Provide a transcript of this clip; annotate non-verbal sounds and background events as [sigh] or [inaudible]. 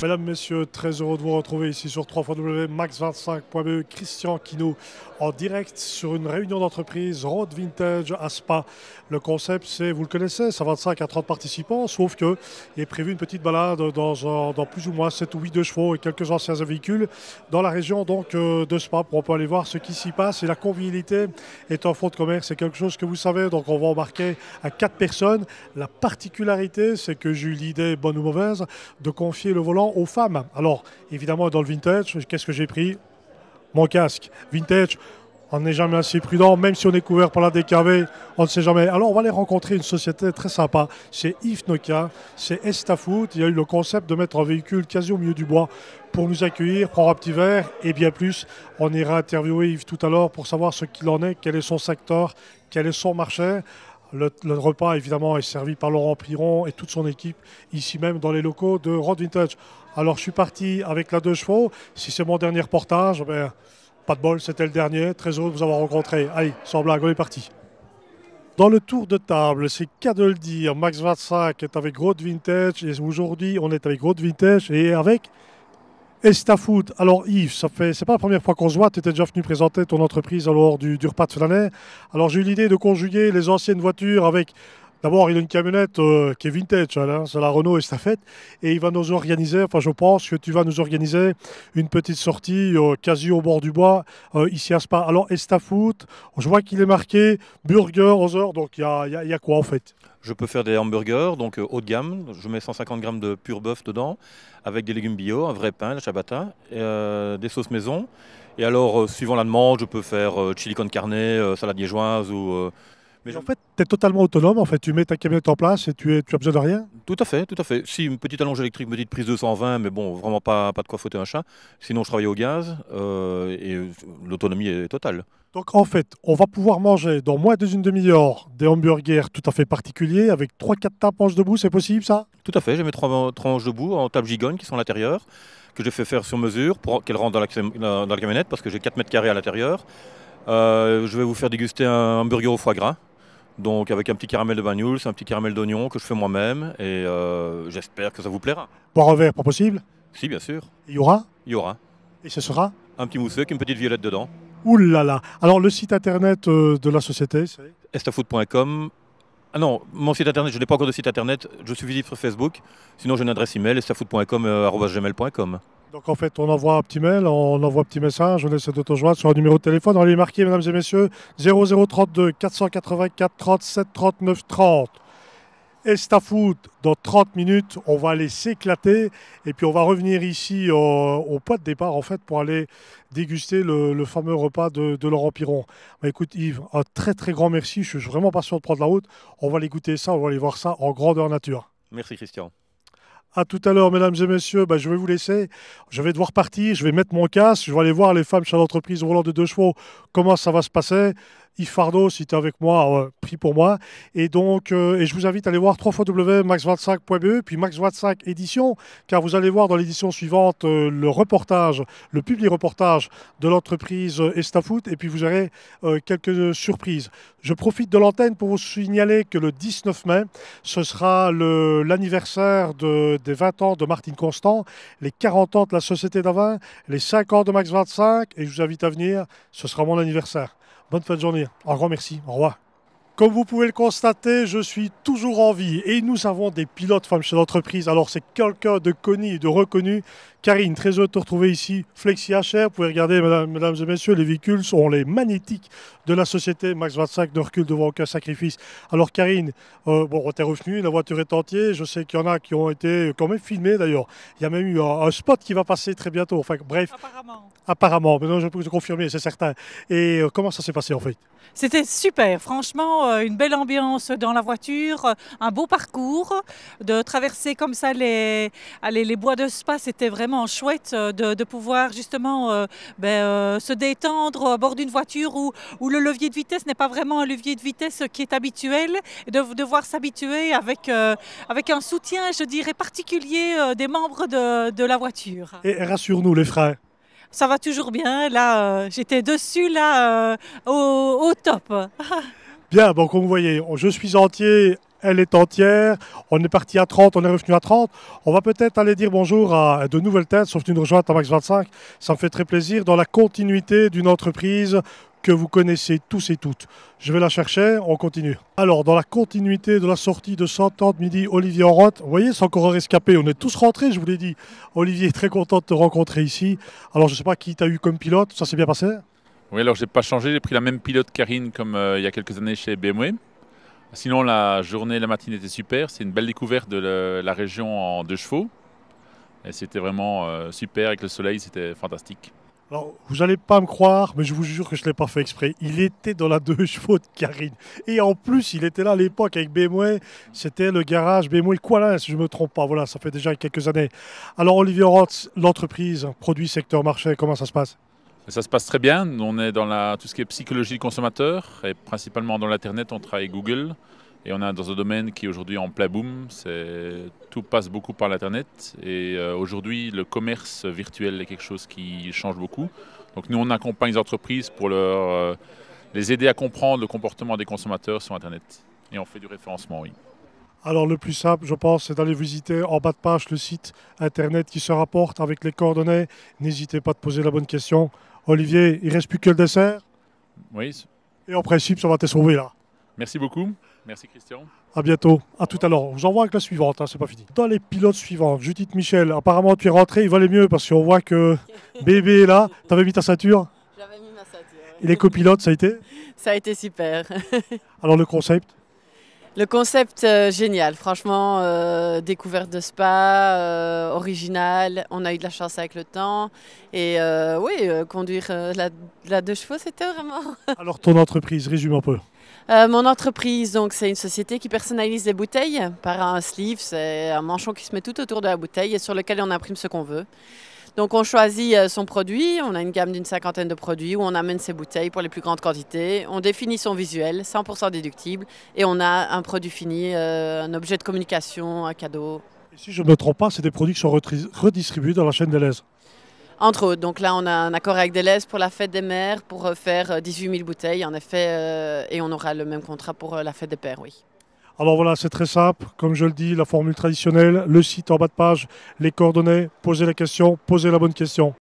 Mesdames, Messieurs, très heureux de vous retrouver ici sur 3 max 25be Christian Kino en direct sur une réunion d'entreprise Road Vintage à Spa. Le concept, c'est, vous le connaissez, c'est 25 à 30 participants, sauf qu'il est prévu une petite balade dans, plus ou moins 7 ou 8 de chevaux et quelques anciens véhicules dans la région donc, euh, de Spa pour on peut aller voir ce qui s'y passe. Et la convivialité est un fond de commerce, c'est quelque chose que vous savez, donc on va embarquer à 4 personnes. La particularité, c'est que j'ai eu l'idée, bonne ou mauvaise, de confier le volant aux femmes. Alors, évidemment, dans le vintage, qu'est-ce que j'ai pris Mon casque. Vintage, on n'est jamais assez prudent, même si on est couvert par la DKV, on ne sait jamais. Alors on va aller rencontrer une société très sympa, c'est Yves noka c'est Estafoot. Il y a eu le concept de mettre un véhicule quasi au milieu du bois pour nous accueillir, prendre un petit verre et bien plus. On ira interviewer Yves tout à l'heure pour savoir ce qu'il en est, quel est son secteur, quel est son marché. Le, repas, évidemment, est servi par Laurent Piron et toute son équipe, ici même dans les locaux de Rod Vintage. Alors, je suis parti avec la deux chevaux. Si c'est mon dernier reportage, ben, pas de bol, c'était le dernier. Très heureux de vous avoir rencontré. Allez, sans blague, on est parti. Dans le tour de table, c'est qu'à de le dire, Max 25 est avec Road Vintage. Et aujourd'hui, on est avec Rod Vintage et avec Estafoot, alors Yves, ça fait, c'est pas la première fois qu'on se voit, tu étais déjà venu présenter ton entreprise lors du, du repas de fin d'année. Alors j'ai eu l'idée de conjuguer les anciennes voitures avec, d'abord il a une camionnette euh, qui est vintage, hein, hein, c'est la Renault Estafette, et il va nous organiser, enfin je pense que tu vas nous organiser une petite sortie euh, quasi au bord du bois euh, ici à Spa. Alors Estafoot, je vois qu'il est marqué burger aux donc il y a, y a quoi en fait je peux faire des hamburgers, donc euh, haut de gamme. Je mets 150 grammes de pur bœuf dedans, avec des légumes bio, un vrai pain, la ciabatta, euh, des sauces maison. Et alors, euh, suivant la demande, je peux faire chili con carne, salade niégeoise. ou. Mais en fait, tu es totalement autonome. En fait, tu mets ta camionnette en place et tu, es, as besoin de rien. Tout à fait, tout à fait. Si une petite allonge électrique, une petite prise 220, mais bon, vraiment pas, pas de quoi fouetter un chat. Sinon, je travaille au gaz et l'autonomie est totale. Donc en fait, on va pouvoir manger dans moins d'une demi-heure des hamburgers tout à fait particuliers avec 3-4 de debout, c'est possible ça Tout à fait, j'ai mes 3 tranches debout en table gigogne qui sont à l'intérieur, que j'ai fait faire sur mesure pour qu'elles rentrent dans la, camionnette parce que j'ai 4 mètres carrés à l'intérieur. Euh, je vais vous faire déguster un hamburger au foie gras. Donc avec un petit caramel de bagnoules, un petit caramel d'oignon que je fais moi-même et euh, j'espère que ça vous plaira. Boire un pas possible Si, bien sûr. Il y aura Il y aura. Et ce sera Un petit mousseux avec une petite violette dedans. Oulala. Alors le site internet euh, de la société, c'est estafoot.com. Ah non, mon site internet, je n'ai pas encore de site internet, je suis visible sur Facebook. Sinon, j'ai une adresse email, estafoot.com/gmail.com. Euh, Donc en fait, on envoie un petit mail, on envoie un petit message, on essaie de te joindre sur un numéro de téléphone. On est marqué, mesdames et messieurs, 0032 484 37 39 30. Estafoot dans 30 minutes. On va aller s'éclater et puis on va revenir ici euh, au, point de départ en fait pour aller déguster le, fameux repas de, Laurent Piron. Bah, écoute Yves, un très très grand merci. Je suis vraiment pas sûr de prendre la route. On va aller goûter ça, on va aller voir ça en grandeur nature. Merci Christian. À tout à l'heure, mesdames et messieurs. Bah, je vais vous laisser. Je vais devoir partir. Je vais mettre mon casque. Je vais aller voir les femmes chez l'entreprise roulant de deux chevaux. Comment ça va se passer Fardeau, si tu es avec moi, pris pour moi. Et donc, euh, et je vous invite à aller voir www.max25.be, puis Max25 édition, car vous allez voir dans l'édition suivante euh, le reportage, le public reportage de l'entreprise euh, Estafoot, et puis vous aurez quelques surprises. Je profite de l'antenne pour vous signaler que le 19 mai, ce sera l'anniversaire des 20 ans de Martin Constant, les 40 ans de la Société d'Avin, les 5 ans de Max25, et je vous invite à venir, ce sera mon anniversaire. Bonne fin de journée. Au revoir, merci. Au revoir. Comme vous pouvez le constater, je suis toujours en vie et nous avons des pilotes femmes chez l'entreprise. Alors c'est quelqu'un de connu de reconnu. Karine, très heureux de te retrouver ici. Flexi HR, vous pouvez regarder, mesdames, et messieurs, les véhicules sont les magnétiques de la société. Max 25 ne recule devant aucun sacrifice. Alors Karine, euh, bon, on t'est revenu, la voiture est entière. Je sais qu'il y en a qui ont été quand même filmés d'ailleurs. Il y a même eu un, spot qui va passer très bientôt. Enfin bref. Apparemment. Apparemment, mais non, je peux vous confirmer, c'est certain. Et euh, comment ça s'est passé en fait c'était super, franchement, euh, une belle ambiance dans la voiture, euh, un beau parcours. De traverser comme ça les, les bois de Spa, c'était vraiment chouette euh, de, pouvoir justement ben, se détendre à bord d'une voiture où, où, le levier de vitesse n'est pas vraiment un levier de vitesse qui est habituel, et de devoir s'habituer avec, avec un soutien, je dirais, particulier des membres de, la voiture. Et rassure-nous les frères ça va toujours bien. Là, euh, j'étais dessus, là, euh, au, top. [laughs] bien, bon, comme vous voyez, je suis entier, elle est entière. On est parti à 30, on est revenu à 30. On va peut-être aller dire bonjour à de nouvelles têtes, sauf une rejointe à Max 25. Ça me fait très plaisir dans la continuité d'une entreprise que vous connaissez tous et toutes. Je vais la chercher, on continue. Alors, dans la continuité de la sortie de 130 midi, Olivier en Vous voyez, c'est encore un rescapé. On est tous rentrés, je vous l'ai dit. Olivier est très content de te rencontrer ici. Alors, je ne sais pas qui t'a eu comme pilote, ça s'est bien passé Oui, alors j'ai pas changé, j'ai pris la même pilote Karine comme euh, il y a quelques années chez BMW. Sinon, la journée, la matinée était super. C'est une belle découverte de la région en deux chevaux. Et c'était vraiment euh, super avec le soleil, c'était fantastique. Alors, vous n'allez pas me croire, mais je vous jure que je ne l'ai pas fait exprès. Il était dans la deux chevaux de Karine. Et en plus, il était là à l'époque avec BMW. C'était le garage BMW Coalin, si je ne me trompe pas. Voilà, ça fait déjà quelques années. Alors, Olivier Roth, l'entreprise, produit, secteur, marché, comment ça se passe ça se passe très bien. On est dans la, tout ce qui est psychologie du consommateur et principalement dans l'Internet, on travaille Google. Et on est dans un domaine qui est aujourd'hui en plein boom. Tout passe beaucoup par l'Internet. Et euh, aujourd'hui, le commerce virtuel est quelque chose qui change beaucoup. Donc nous, on accompagne les entreprises pour leur, euh, les aider à comprendre le comportement des consommateurs sur Internet. Et on fait du référencement, oui. Alors le plus simple, je pense, c'est d'aller visiter en bas de page le site Internet qui se rapporte avec les coordonnées. N'hésitez pas à poser la bonne question. Olivier, il ne reste plus que le dessert Oui. Et en principe, ça va te sauver là. Merci beaucoup. Merci Christian. À bientôt. À tout à l'heure. J'envoie avec la suivante, hein, c'est pas fini. Dans les pilotes suivants, Judith Michel, apparemment tu es rentrée, il valait mieux parce qu'on voit que [laughs] bébé est là. T'avais mis ta ceinture J'avais mis ma ceinture. Et les copilotes, ça a été Ça a été super. [laughs] Alors le concept le concept euh, génial, franchement, euh, découverte de spa, euh, original, on a eu de la chance avec le temps. Et oui, conduire la, la deux chevaux, c'était vraiment... [laughs] Alors ton entreprise, résume un peu. Euh, mon entreprise, donc, c'est une société qui personnalise des bouteilles par un sleeve, c'est un manchon qui se met tout autour de la bouteille et sur lequel on imprime ce qu'on veut. Donc on choisit euh, son produit, on a une gamme d'une cinquantaine de produits où on amène ses bouteilles pour les plus grandes quantités, on définit son visuel, 100% déductible, et on a un produit fini, euh, un objet de communication, un cadeau. si je ne me trompe pas, c'est des produits qui sont redistribués dans la chaîne de l'aise. Entre autres, donc là on a un accord avec Deleuze pour la fête des mères pour faire 18 000 bouteilles en effet euh, et on aura le même contrat pour euh, la fête des pères, oui. Alors voilà, c'est très simple. Comme je le dis, la formule traditionnelle, le site en bas de page, les coordonnées, posez la question, posez la bonne question.